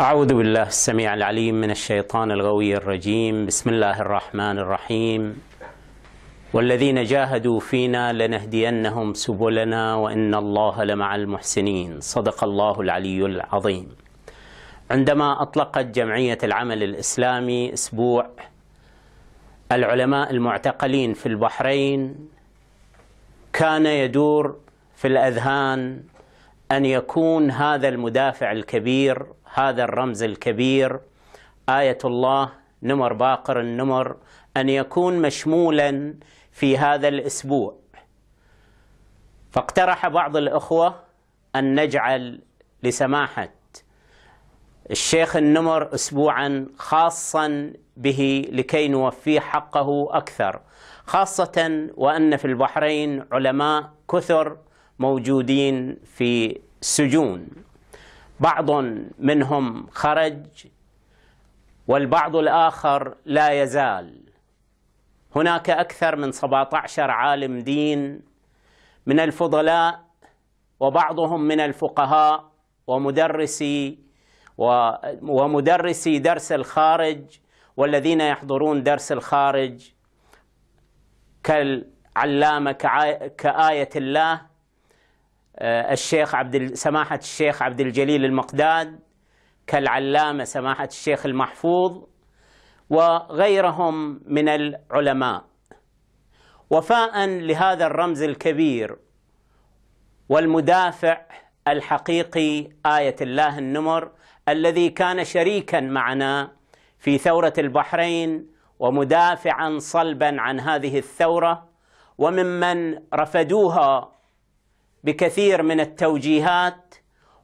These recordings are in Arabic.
أعوذ بالله السميع العليم من الشيطان الغوي الرجيم بسم الله الرحمن الرحيم والذين جاهدوا فينا لنهدينهم سبلنا وإن الله لمع المحسنين صدق الله العلي العظيم عندما أطلقت جمعية العمل الإسلامي أسبوع العلماء المعتقلين في البحرين كان يدور في الأذهان ان يكون هذا المدافع الكبير هذا الرمز الكبير ايه الله نمر باقر النمر ان يكون مشمولا في هذا الاسبوع فاقترح بعض الاخوه ان نجعل لسماحه الشيخ النمر اسبوعا خاصا به لكي نوفيه حقه اكثر خاصه وان في البحرين علماء كثر موجودين في سجون بعض منهم خرج والبعض الآخر لا يزال هناك أكثر من 17 عالم دين من الفضلاء وبعضهم من الفقهاء ومدرسي ومدرسي درس الخارج والذين يحضرون درس الخارج كالعلامة كآية الله آه، الشيخ عبد سماحة الشيخ عبد الجليل المقداد كالعلامة سماحة الشيخ المحفوظ وغيرهم من العلماء وفاء لهذا الرمز الكبير والمدافع الحقيقي آية الله النمر الذي كان شريكا معنا في ثورة البحرين ومدافعا صلبا عن هذه الثورة وممن رفدوها بكثير من التوجيهات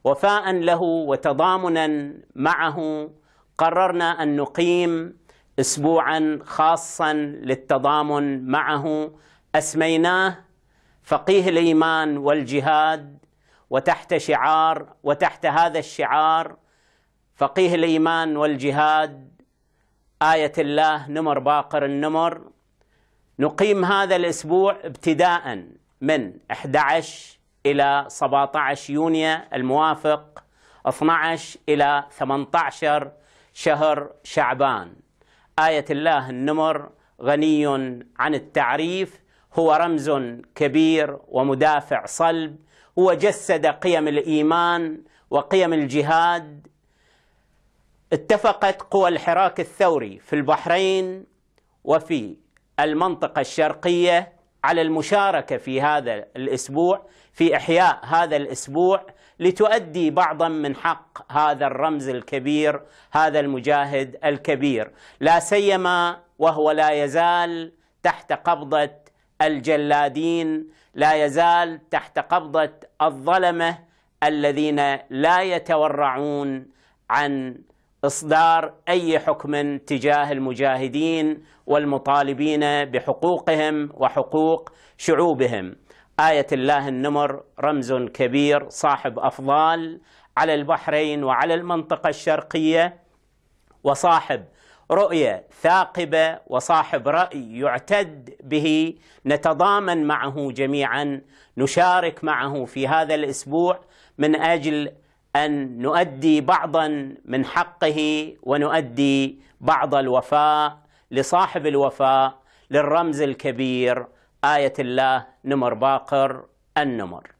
وفاء له وتضامنا معه قررنا ان نقيم اسبوعا خاصا للتضامن معه اسميناه فقيه الايمان والجهاد وتحت شعار وتحت هذا الشعار فقيه الايمان والجهاد ايه الله نمر باقر النمر نقيم هذا الاسبوع ابتداء من 11 إلى 17 يونيو الموافق 12 إلى 18 شهر شعبان آية الله النمر غني عن التعريف هو رمز كبير ومدافع صلب هو جسد قيم الإيمان وقيم الجهاد اتفقت قوى الحراك الثوري في البحرين وفي المنطقة الشرقية على المشاركة في هذا الأسبوع في إحياء هذا الأسبوع لتؤدي بعضا من حق هذا الرمز الكبير هذا المجاهد الكبير لا سيما وهو لا يزال تحت قبضة الجلادين لا يزال تحت قبضة الظلمة الذين لا يتورعون عن إصدار أي حكم تجاه المجاهدين والمطالبين بحقوقهم وحقوق شعوبهم آية الله النمر رمز كبير صاحب أفضال على البحرين وعلى المنطقة الشرقية وصاحب رؤية ثاقبة وصاحب رأي يعتد به نتضامن معه جميعا نشارك معه في هذا الأسبوع من أجل أن نؤدي بعضا من حقه ونؤدي بعض الوفاء لصاحب الوفاء للرمز الكبير آية الله نمر باقر النمر